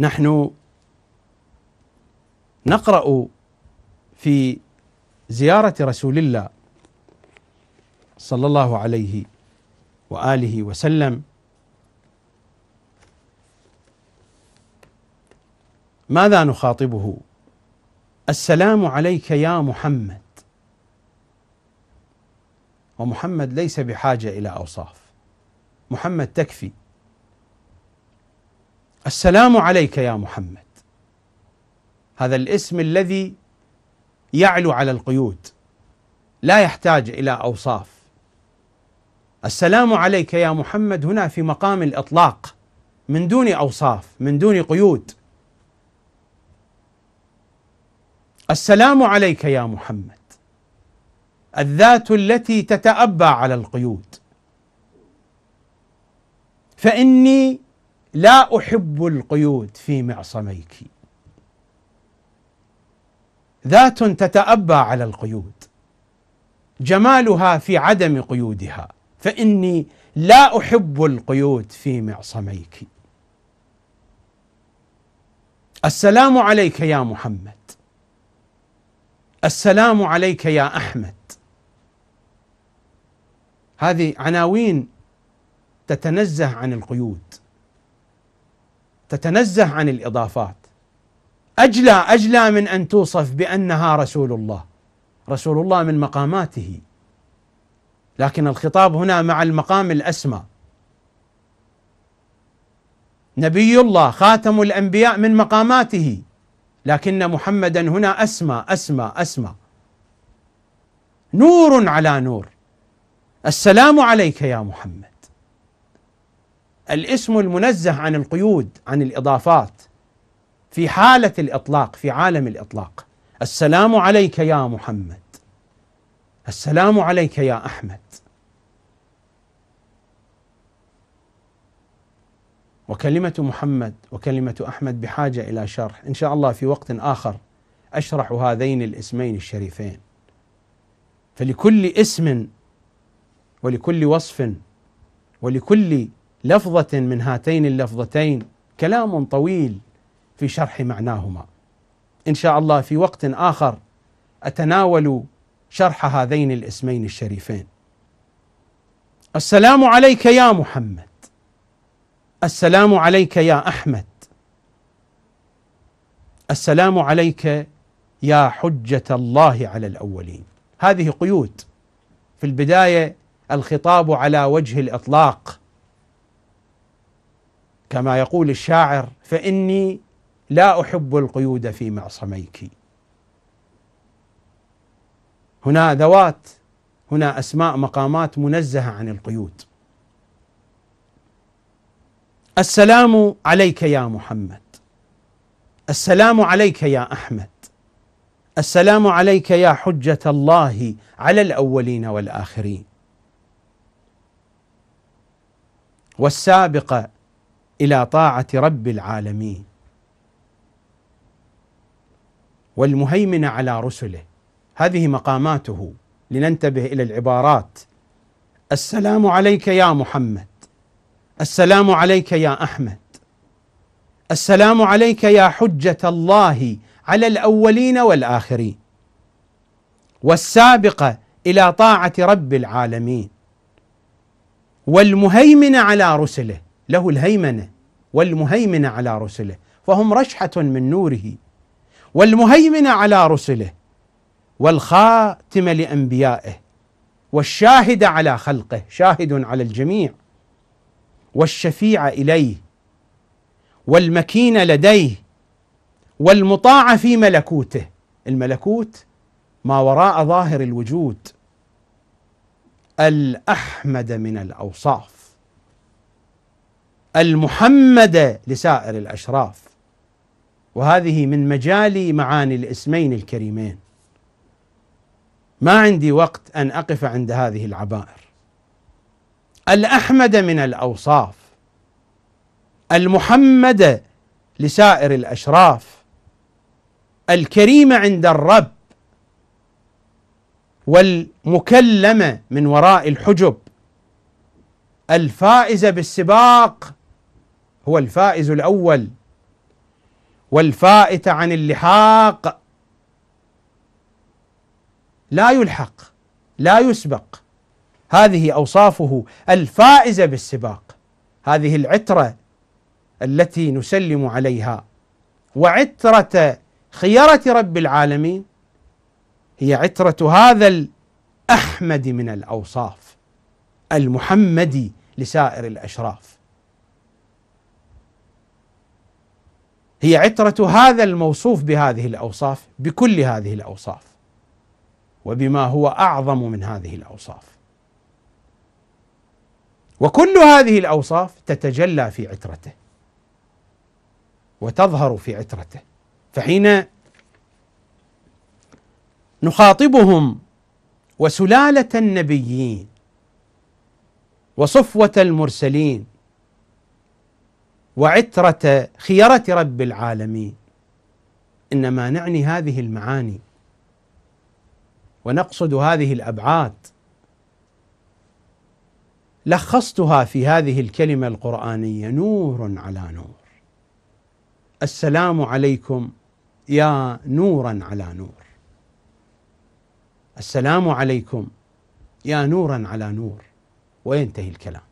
نحن نقرا في زياره رسول الله صلى الله عليه واله وسلم ماذا نخاطبه السلام عليك يا محمد ومحمد ليس بحاجه الى اوصاف محمد تكفي السلام عليك يا محمد هذا الاسم الذي يعلو على القيود لا يحتاج الى اوصاف السلام عليك يا محمد هنا في مقام الاطلاق من دون اوصاف من دون قيود السلام عليك يا محمد الذات التي تتأبى على القيود فإني لا احب القيود في معصميك ذات تتأبى على القيود جمالها في عدم قيودها فإني لا أحب القيود في معصميك السلام عليك يا محمد السلام عليك يا أحمد هذه عناوين تتنزه عن القيود تتنزه عن الاضافات اجلى اجلى من ان توصف بانها رسول الله رسول الله من مقاماته لكن الخطاب هنا مع المقام الاسمى نبي الله خاتم الانبياء من مقاماته لكن محمدا هنا اسمى اسمى اسمى نور على نور السلام عليك يا محمد الاسم المنزه عن القيود عن الاضافات في حاله الاطلاق في عالم الاطلاق السلام عليك يا محمد السلام عليك يا احمد وكلمه محمد وكلمه احمد بحاجه الى شرح ان شاء الله في وقت اخر اشرح هذين الاسمين الشريفين فلكل اسم ولكل وصف ولكل لفظة من هاتين اللفظتين كلام طويل في شرح معناهما ان شاء الله في وقت اخر اتناول شرح هذين الاسمين الشريفين السلام عليك يا محمد السلام عليك يا احمد السلام عليك يا حجه الله على الاولين هذه قيود في البدايه الخطاب على وجه الاطلاق كما يقول الشاعر فاني لا احب القيود في معصميك هنا ذوات هنا اسماء مقامات منزهه عن القيود السلام عليك يا محمد السلام عليك يا احمد السلام عليك يا حجه الله على الاولين والاخرين والسابقه الى طاعه رب العالمين والمهيمن على رسله هذه مقاماته لننتبه الى العبارات السلام عليك يا محمد السلام عليك يا احمد السلام عليك يا حجه الله على الاولين والاخرين والسابقه الى طاعه رب العالمين والمهيمن على رسله له الهيمنه والمهيمن على رسله فهم رشحه من نوره والمهيمن على رسله والخاتم لانبيائه والشاهد على خلقه شاهد على الجميع والشفيع اليه والمكين لديه والمطاع في ملكوته الملكوت ما وراء ظاهر الوجود الاحمد من الاوصاف المحمده لسائر الاشراف وهذه من مجالي معاني الاسمين الكريمين ما عندي وقت ان اقف عند هذه العبائر الاحمد من الاوصاف المحمدة لسائر الاشراف الكريمة عند الرب والمكلمه من وراء الحجب الفائزه بالسباق هو الفائز الأول والفائت عن اللحاق لا يلحق لا يسبق هذه أوصافه الفائزة بالسباق هذه العترة التي نسلم عليها وعترة خيرة رب العالمين هي عترة هذا الأحمد من الأوصاف المحمدي لسائر الأشراف هي عترة هذا الموصوف بهذه الأوصاف بكل هذه الأوصاف وبما هو أعظم من هذه الأوصاف وكل هذه الأوصاف تتجلى في عترته وتظهر في عترته فحين نخاطبهم وسلاله النبيين وصفوه المرسلين وعترة خيرة رب العالمين إنما نعني هذه المعاني ونقصد هذه الأبعاد لخصتها في هذه الكلمة القرآنية نور على نور السلام عليكم يا نورا على نور السلام عليكم يا نورا على نور وينتهي الكلام